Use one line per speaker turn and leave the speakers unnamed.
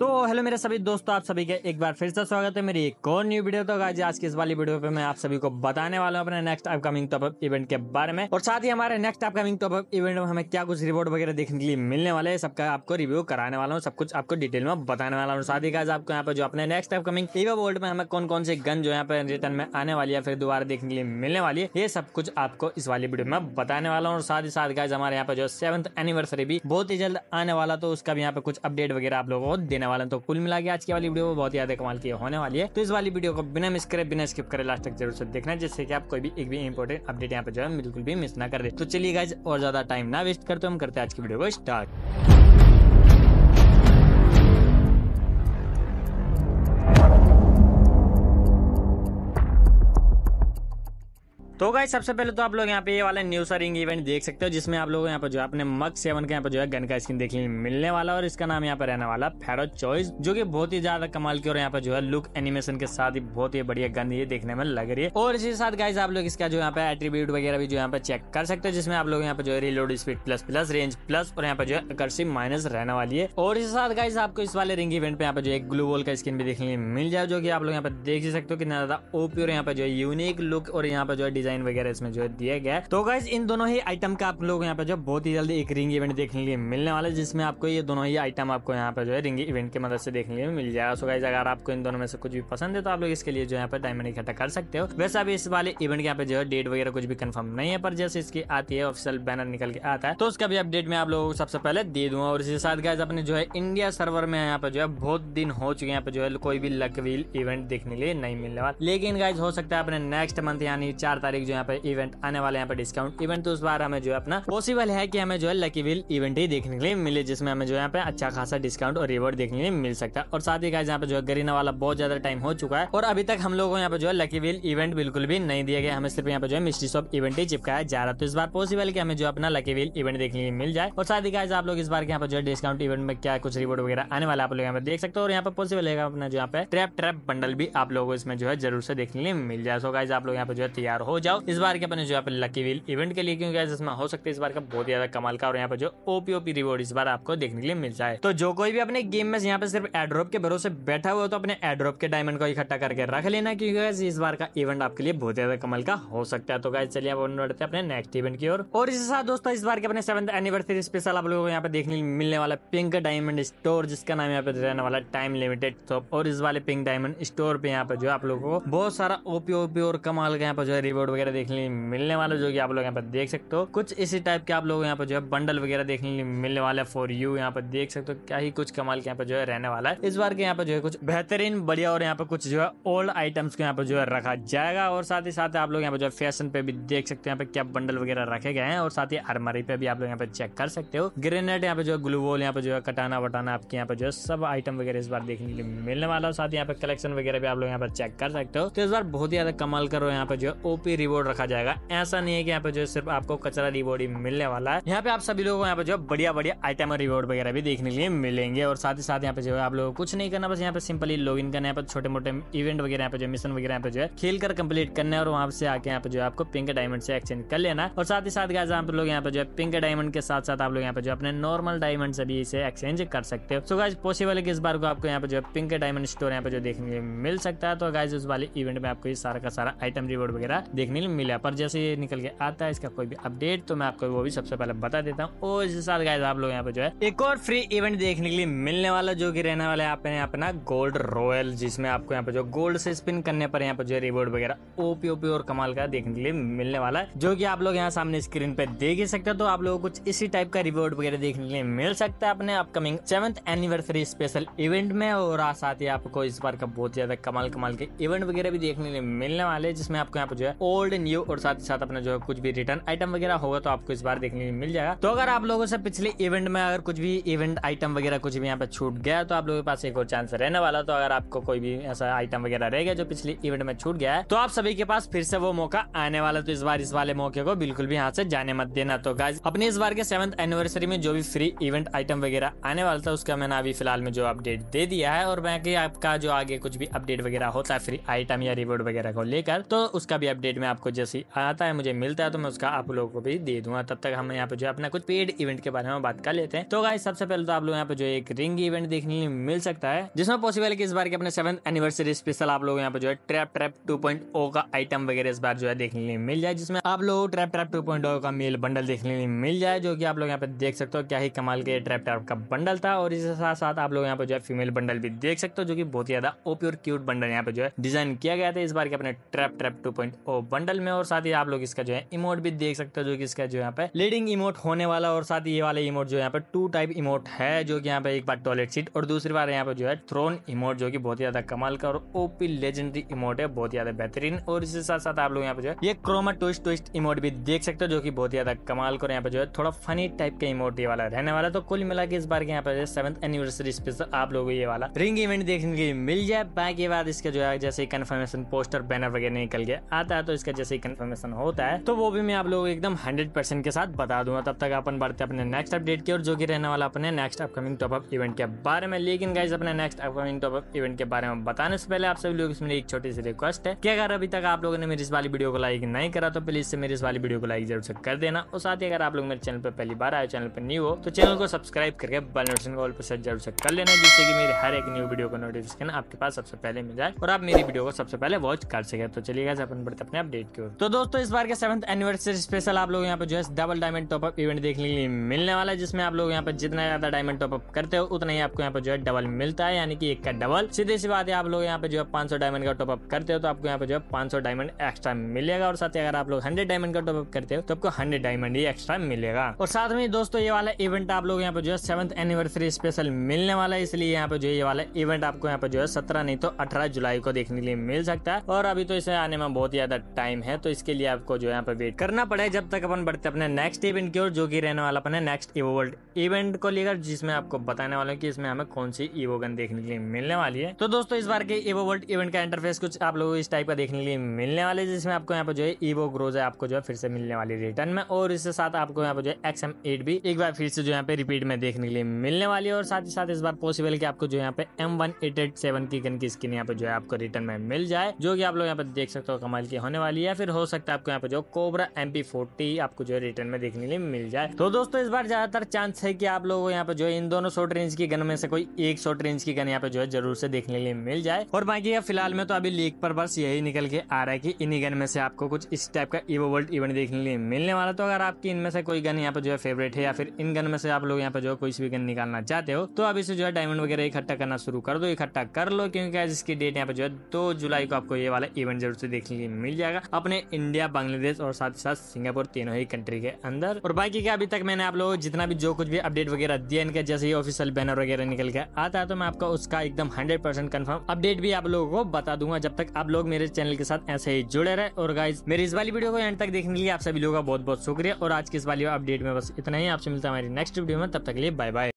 तो हेलो मेरे सभी दोस्तों आप सभी का एक बार फिर से स्वागत है मेरी एक और न्यू वीडियो तो आज आज की इस वाली वीडियो पे मैं आप सभी को बताने वाला हूँ अपने नेक्स्ट अपकमिंग टॉप इवेंट के बारे में और साथ ही हमारे नेक्स्ट अपकमिंग टॉप इवेंट में हमें क्या कुछ रिवॉर्ड वगैरह देखने के लिए मिलने वाले हैं सबका आपको रिव्यू कराने वाला हूँ सब कुछ आपको डिटेल में बताने वाला हूँ साथ ही आज आपको यहाँ पे जो अपने नेक्स्ट अपकमिंग वर्ल्ड में हमें कौन कौन से गन जो यहाँ पे रिटर्न में आने वाली है फिर दोबारा देखने के लिए मिलने वाली है ये सब कुछ आपको इस वाली वीडियो में बताने वाला हूँ और साथ ही साथ गाइज हमारे यहाँ पर जो सेवंथ एनिवर्सरी भी बहुत ही जल्द आने वाला तो उसका भी यहाँ पे कुछ अपडेट वगैरह आप लोगों को देने वाला तो कुल मिला के आज की वाली वीडियो बहुत ज्यादा कमाल की होने वाली है तो इस वाली वीडियो को बिना मिस करे बिना स्किप करे लास्ट तक जरूर से देखना जिससे कि आप कोई भी एक भी इंपॉर्टेंट अपडेट यहाँ पर जो है बिल्कुल भी मिस ना कर दे तो चलिए गाइज और ज्यादा टाइम ना वेस्ट करते हम करते हैं आज की वीडियो को स्टार्ट तो गाइस सबसे पहले तो आप लोग यहाँ पे ये वाला न्यू सरिंग इवेंट देख सकते हो जिसमें आप लोग यहाँ पर जो है अपने मग सेवन का यहाँ पर जो है गन का स्किन देखने मिलने वाला और इसका नाम यहाँ पर रहने वाला फेरो चॉइस जो कि बहुत ही ज्यादा कमाल की और यहाँ पर जो है लुक एनिमेशन के साथ ही बहुत ही बढ़िया गन ये देखने में लग रही है और इसी साथ गाइज आप लोग इसका जो यहाँ पे एट्रीब्यूट वगैरह भी जो यहाँ पे चेक कर सकते हो जिसमें आप लोग यहाँ पर जो है reload speed plus plus range plus और यहाँ पर जो है अकर्सिव माइनस रहने वाली है और इसी साथ गाइज आपको इस वाले रिंग इवेंट पे यहाँ पर जो है ग्लू वॉल का स्किन भी देखने मिल जाए जो की आप लोग यहाँ पर देख ही सकते हो कितना ज्यादा ओपी और यहाँ पर जो है यूनिक लुक और यहाँ पर जो है डिजाइन वगैरह इसमें जो है दिया गया तो गाइज इन दोनों ही आइटम का आप लोग यहाँ पे जो बहुत ही जल्दी एक रिंग इवेंट देखने के लिए मिलने वाला है जिसमें आपको ये दोनों ही आइटम आपको यहाँ पे जो है रिंग इवेंट की मदद से देखने के लिए मिल जाएगा सो गाइज अगर आपको इन दोनों में से कुछ भी पसंद है तो आप लोग इसके लिए जो यहाँ पर डायमंड इकट्ठा कर सकते हो वैसे अभी इस वाले इवेंट यहाँ पे जो है डेट वगैरह कुछ भी कंफर्म नहीं है पर जैसे इसकी आती है ऑफिसियल बैनर निकल के आता है तो उसका भी अपडेट मैं आप लोगों को सबसे पहले दे दूंगा और इसके साथ गाइज अपने जो है इंडिया सर्वर में यहाँ पर जो है बहुत दिन हो चुके हैं यहाँ पे जो है कोई भी लकवील इवेंट देखने के लिए नहीं मिलने वाला लेकिन गाइज हो सकता है अपने नेक्स्ट मंथ यानी चार तारीख तारीख जो यहाँ पे इवेंट आने वाला यहाँ पे डिस्काउंट इवेंट तो उस बार हमें जो है अपना पॉसिबल है की हमें जो है लकी विल इवेंट ही देखने के लिए मिले जिसमें हमें जो यहाँ पे अच्छा खासा डिस्काउंट और रिवॉर्ड देखने के लिए मिल सकता है और साथ ही यहाँ पे जो है गरीना वाला बहुत ज्यादा टाइम हो चुका है और अभी तक हम लोगों को यहाँ पे जो है लकी विल इवेंट बिल्कुल भी नहीं दिया गया हमें सिर्फ यहाँ पे जो है मिस्ट्री शॉप इवेंट ही चिपकाया जा रहा है तो इस बार पॉसिबल की हमें जो अपना लकी विल इवेंट देखने के लिए मिल जाए और साथ ही आप लोग इस बार यहाँ पर जो है डिस्काउंट इवेंट में क्या कुछ रिवॉर्ड वगैरह आने वाला आप लोग यहाँ पे देख सकते हो और यहाँ पर पॉसिबल है अपना जो यहाँ पे ट्रैप ट्रैप बंडल भी आप लोगों को इसमें जो है जरूर से देखने के लिए मिल जाए सो गाइज आप लोग यहाँ पे जो है तैयार हो जाए जाओ इस बार के अपने जो यहाँ लकी व्हील इवेंट के लिए क्योंकि जिसमें हो सकते इस बार का बहुत ज्यादा कमाल का और यहाँ पे जो ओपी ओपी रिवॉर्ड इस बार आपको देखने के लिए मिल जाए तो जो कोई भी अपने गेम में यहाँ पे सिर्फ एड्रोप के भरोसे बैठा हुआ तो अपने एड्रोप के डायमंड को इकट्ठा करके रख लेना क्योंकि इस बार का इवेंट आपके लिए बहुत ज्यादा कमल का हो सकता है तो गाय चलिए आप बढ़ते अपने नेक्स्ट इवेंट की ओर और, इसके साथ दोस्तों इस बार के अपने सेवंथ एनिवर्सरी स्पेशल आप लोगों को यहाँ पे देखने मिलने वाला पिंक डायमंड स्टोर जिसका नाम यहाँ पे रहने वाला टाइम लिमिटेड शॉप और इस वाले पिंक डायमंड स्टोर पे यहाँ पे जो आप लोगों को बहुत सारा ओपी ओपी और कमाल का यहाँ पे जो है रिवॉर्ड वगैरह देखने लिए मिलने वाले जो कि आप लोग यहाँ पर देख सकते हो कुछ इसी टाइप के आप लोग यहाँ पर जो है बंडल वगैरह देखने लिए मिलने वाला है फॉर यू यहाँ पर देख सकते हो क्या ही कुछ कमाल के यहाँ पर जो है रहने वाला है इस बार के यहाँ पर जो है कुछ बेहतरीन बढ़िया और यहाँ पर कुछ जो है ओल्ड आइटम्स को यहाँ पर जो है रखा जाएगा और साथ ही साथ आप लोग यहाँ पर जो है फैशन पे भी देख सकते हो यहाँ पे क्या बंडल वगैरह रखे गए हैं और साथ ही आरमारी पे भी आप लोग यहाँ पे चेक कर सकते हो ग्रेनेड यहाँ पे जो है वोल यहाँ पे जो है कटाना वटाना आपके यहाँ पे जो है सब आइटम वगैरह इस बार देखने के लिए मिलने वाला है साथ ही यहाँ पे कलेक्शन वगैरह भी आप लोग यहाँ पर चेक कर सकते हो तो इस बार बहुत ही ज्यादा कमाल करो यहाँ पर जो है ओपी रिवॉर्ड रखा जाएगा ऐसा नहीं है कि यहाँ पे जो सिर्फ आपको कचरा रिवॉर्ड ही मिलने वाला है यहाँ पे आप सभी लोगों को यहाँ पे जो बढ़िया बढ़िया आइटम और रिवॉर्ड वगैरह भी देखने के लिए मिलेंगे और साथ ही साथ यहाँ पे जो है आप लोगों को कुछ नहीं करना बस यहाँ पे सिंपली लॉग इन करना है छोटे मोटे इवेंट वगैरह यहाँ पे जो मिशन वगैरह यहाँ पे जो है खेल कर कम्प्लीट करने और वहाँ से आके यहाँ पे जो है आपको पिंक डायमंड से एक्सचेंज कर लेना और साथ ही साथ गाइस आप लोग यहाँ पे जो है पिंक डायमंड के साथ साथ आप लोग यहाँ पे जो अपने नॉर्मल डायमंड से भी इसे एक्सचेंज कर सकते हो सो गाइज पॉसिबल है कि इस बार को आपको यहाँ पे जो पिंक डायमंड स्टोर यहाँ पे जो देखने के लिए मिल सकता है तो गाइज उस वाले इवेंट में आपको ये सारा का सारा आइटम रिवॉर्ड वगैरह देखने मिल मिला पर जैसे ये निकल के आता है इसका कोई भी अपडेट तो मैं आपको वो भी सबसे पहले बता देता हूँ और इसके साथ गाइज आप लोग यहाँ पे जो है एक और फ्री इवेंट देखने के लिए मिलने वाला जो की रहने वाला है आपने अपना गोल्ड रॉयल जिसमें आपको यहाँ पे जो गोल्ड से स्पिन करने पर यहाँ पे जो रिवॉर्ड वगैरह ओपी ओपी और कमाल का देखने के लिए मिलने वाला है जो की आप लोग यहाँ सामने स्क्रीन पे देख ही सकते हो तो आप लोगों को कुछ इसी टाइप का रिवॉर्ड वगैरह देखने के लिए मिल सकता है अपने upcoming seventh anniversary special event में और साथ ही आपको इस बार का बहुत ज्यादा कमाल कमाल के इवेंट वगैरह भी देखने के लिए मिलने वाले जिसमें आपको यहाँ पे जो है ओल्ड न्यू और साथ ही साथ अपना जो है कुछ भी रिटर्न आइटम वगैरह होगा तो आपको इस बार देखने को मिल जाएगा तो अगर आप लोगों से पिछले इवेंट में अगर कुछ भी इवेंट आइटम वगैरह कुछ भी यहाँ पे छूट गया तो आप लोगों के पास एक और चांस रहने वाला तो अगर आपको कोई भी ऐसा आइटम वगैरह रह गया जो पिछले इवेंट में छूट गया तो आप सभी के पास फिर से वो मौका आने वाला तो इस बार इस वाले मौके को बिल्कुल भी यहाँ से जाने मत देना तो गाइज अपने इस बार के सेवंथ एनिवर्सरी में जो भी फ्री इवेंट आइटम वगैरह आने वाला था उसका मैंने अभी फिलहाल में जो अपडेट दे दिया है और बाकी आपका जो आगे कुछ भी अपडेट वगैरह होता है फ्री आइटम या रिवॉर्ड वगैरह को लेकर तो उसका भी अपडेट में मैं आपको जैसे आता है मुझे मिलता है तो मैं उसका आप लोगों को भी दे दूंगा तब तक हम यहाँ पे जो है अपना कुछ पेड इवेंट के बारे में बात कर लेते हैं तो गाय सबसे पहले तो आप लोग यहाँ पे जो एक रिंग इवेंट देखने मिल सकता है जिसमें पॉसिबल है कि इस बार के अपने सेवन एनिवर्सरी स्पेशल आप लोग यहाँ पे जो है ट्रैप ट्रैप टू का आइटम वगैरह इस बार जो है देखने लिए मिल जाए जिसमें आप लोग ट्रैप ट्रैप टू का मेल बंडल देखने लिए मिल जाए जो की आप लोग यहाँ पे देख सकते हो क्या ही कमाल के ट्रैप ट्रैप का बंडल था और इसके साथ साथ आप लोग यहाँ पे जो है फीमेल बंडल भी देख सकते हो जो की बहुत ही ज्यादा ओप्योर क्यूट बंडल यहाँ पे जो है डिजाइन किया गया था इस बार के अपने ट्रैप ट्रैप टू बंडल में और साथ ही आप लोग इसका जो है इमोट भी देख सकते हो जो कि इसका जो यहाँ पे लीडिंग इमोट होने वाला और साथ ही ये वाले इमोट जो यहाँ पे टू टाइप इमोट है जो कि यहाँ पे एक बार टॉयलेट सीट और दूसरी बार यहाँ पे जो है थ्रोन इमोट जो कि बहुत ही ज्यादा कमाल का और ओपी लेजेंडरी इमोट है बहुत ज्यादा बेहतरीन और इसके साथ साथ आप लोग यहाँ पे जो है ये क्रोमा ट्विस्ट ट्विस्ट इमोट भी देख सकते हो जो की बहुत ज्यादा कमाल का और यहाँ पे जो है थोड़ा फनी टाइप का इमोट ये वाला रहने वाला तो कुल मिला के इस बार के यहाँ पे सेवंथ एनिवर्सरी स्पेशल आप लोगों को ये वाला रिंग इवेंट देखने के लिए मिल जाए बाकी बात इसका जो है जैसे कन्फर्मेशन पोस्टर बैनर वगैरह निकल गया आता है तो इसका इसका जैसे ही कन्फर्मेशन होता है तो वो भी मैं आप लोग एकदम हंड्रेड परसेंट के साथ बता दूंगा तब तक अपन बढ़ते अपने नेक्स्ट अपडेट की और जो कि रहने वाला अपने नेक्स्ट अपकमिंग टॉपअप इवेंट के बारे में लेकिन गाइज अपने नेक्स्ट अपकमिंग टॉपअप इवेंट के बारे में बताने से पहले आप सभी लोग इसमें एक छोटी सी रिक्वेस्ट है कि अगर अभी तक आप लोगों ने मेरी इस वाली वीडियो को लाइक नहीं करा तो प्लीज से मेरी इस वाली वीडियो को लाइक जरूर से कर देना और साथ ही अगर आप लोग मेरे चैनल पर पहली बार आए चैनल पर न्यू हो तो चैनल को सब्सक्राइब करके बल नोटिफिकेशन कॉल पर सेट जरूर से कर लेना जिससे कि मेरे हर एक न्यू वीडियो का नोटिफिकेशन आपके पास सबसे पहले मिल जाए और आप मेरी वीडियो को सबसे पहले वॉच कर सके तो चलिए गाइज अपन बढ़ते अपने अपडेट डेट तो दोस्तों इस बार के सेवंथ एनिवर्सरी स्पेशल आप लोग यहाँ पे जो है डबल डायमंड टॉपअप इवेंट देखने के लिए मिलने वाला है जिसमें आप लोग यहाँ पे जितना ज्यादा डायमंड टॉपअप करते हो उतना ही आपको यहाँ पे जो है डबल मिलता है यानी कि एक का डबल सीधे सी बात है आप लोग यहाँ पे जो है पांच डायमंड का टॉपअप करते हो तो आपको यहाँ पे जो है पांच डायमंड एक्स्ट्रा मिलेगा और साथ ही अगर आप लोग हंड्रेड डायमंड का टॉपअप करते हो तो आपको हंड्रेड डायमंड ही एक्स्ट्रा मिलेगा और साथ में दोस्तों ये वाला इवेंट आप लोग यहाँ पे जो है सेवंथ एनिवर्सरी स्पेशल मिलने वाला है इसलिए यहाँ पे जो ये वाला इवेंट आपको यहाँ पे जो है सत्रह नहीं तो अठारह जुलाई को देखने के लिए मिल सकता है और अभी तो इसे आने में बहुत ज्यादा टाइम टाइम है तो इसके लिए आपको जो यहाँ पे वेट करना पड़े जब तक अपन बढ़ते अपने नेक्स्ट इवेंट की ओर जो कि रहने वाला अपने नेक्स्ट वर्ल्ड इवेंट को लेकर जिसमें आपको बताने वाले की कि इसमें हमें कौन सी गन देखने के लिए मिलने वाली है तो दोस्तों इस बार के वर्ल्ड इवेंट का इंटरफेस कुछ आप लोगों को इस टाइप का देखने के लिए मिलने वाले जिसमें आपको यहाँ पे जो है ईवो ग्रोज है आपको जो है फिर से मिलने वाली रिटर्न में और इसके साथ आपको यहाँ पे जो है एक्स भी एक बार फिर से जो यहाँ पे रिपीट में देखने के लिए मिलने वाली है और साथ ही साथ इस बार पॉसिबल की आपको जो यहाँ पे M one eight eight seven की गन की स्किन यहाँ पे जो है आपको रिटर्न में मिल जाए जो की आप लोग यहाँ पे देख सकते हो कमाल की होने वाली या फिर हो सकता है आपको यहाँ पे जो कोबरा एम आपको जो है रिटर्न में देखने लिए मिल जाए तो दोस्तों इस बार ज्यादातर चांस है कि आप लोगों यहाँ पे जो इन दोनों शॉर्ट रेंज की गन में से कोई एक शॉर्ट रेंज की गन यहाँ पे जो है जरूर से देखने लिए मिल जाए और बाकी फिलहाल में तो अभी लीक पर बस यही निकल के आ रहा है की इन्हीं गन में से आपको कुछ इस टाइप का इवो वर्ल्ड इवेंट देखने लिए मिलने वाला तो अगर आपकी इनमें से कोई गन यहाँ पे जो है फेवरेट है या फिर इन गन में से आप लोग यहाँ पे जो है कोई भी गन निकालना चाहते हो तो अभी से जो है डायमंड वगैरह इकट्ठा करना शुरू कर दो इकट्ठा कर लो क्योंकि इसकी डेट यहाँ पे जो है दो जुलाई को आपको ये वाला इवेंट जरूर से देखने लिए मिल जाएगा अपने इंडिया बांग्लादेश और साथ ही साथ सिंगापुर तीनों ही कंट्री के अंदर और बाकी क्या अभी तक मैंने आप लोगों को जितना भी जो कुछ भी अपडेट वगैरह दिया इनका जैसे ही ऑफिसियल बैनर वगैरह निकल के आता है तो मैं आपका उसका एकदम हंड्रेड परसेंट कन्फर्म अपडेट भी आप लोगों को बता दूंगा जब तक आप लोग मेरे चैनल के साथ ऐसे ही जुड़े रहे और गाइज मेरी इस वाली वीडियो को एंड तक देखने के लिए आप सभी लोगों का बहुत बहुत शुक्रिया और आज की इस वाली अपडेट में बस इतना ही आपसे मिलता है हमारी नेक्स्ट वीडियो में तब तक लिए बाय बाय